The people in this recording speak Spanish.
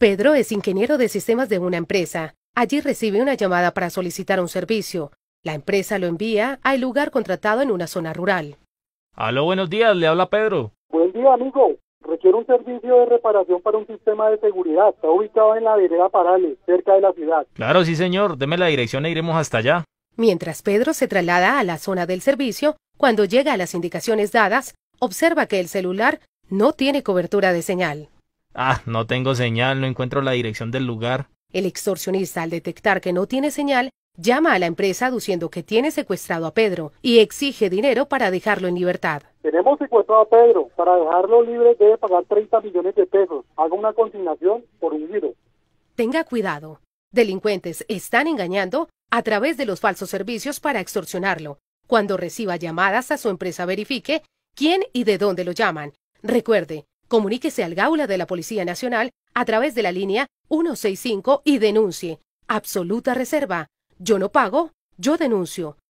Pedro es ingeniero de sistemas de una empresa. Allí recibe una llamada para solicitar un servicio. La empresa lo envía al lugar contratado en una zona rural. Aló, buenos días, le habla Pedro. Buen día, amigo. Requiero un servicio de reparación para un sistema de seguridad. Está ubicado en la vereda Parales, cerca de la ciudad. Claro, sí, señor. Deme la dirección e iremos hasta allá. Mientras Pedro se traslada a la zona del servicio, cuando llega a las indicaciones dadas, observa que el celular no tiene cobertura de señal. Ah, no tengo señal, no encuentro la dirección del lugar. El extorsionista, al detectar que no tiene señal, llama a la empresa aduciendo que tiene secuestrado a Pedro y exige dinero para dejarlo en libertad. Tenemos secuestrado a Pedro. Para dejarlo libre debe pagar 30 millones de pesos. Haga una consignación por un giro. Tenga cuidado. Delincuentes están engañando a través de los falsos servicios para extorsionarlo. Cuando reciba llamadas a su empresa verifique quién y de dónde lo llaman. Recuerde, Comuníquese al Gaula de la Policía Nacional a través de la línea 165 y denuncie. Absoluta reserva. Yo no pago, yo denuncio.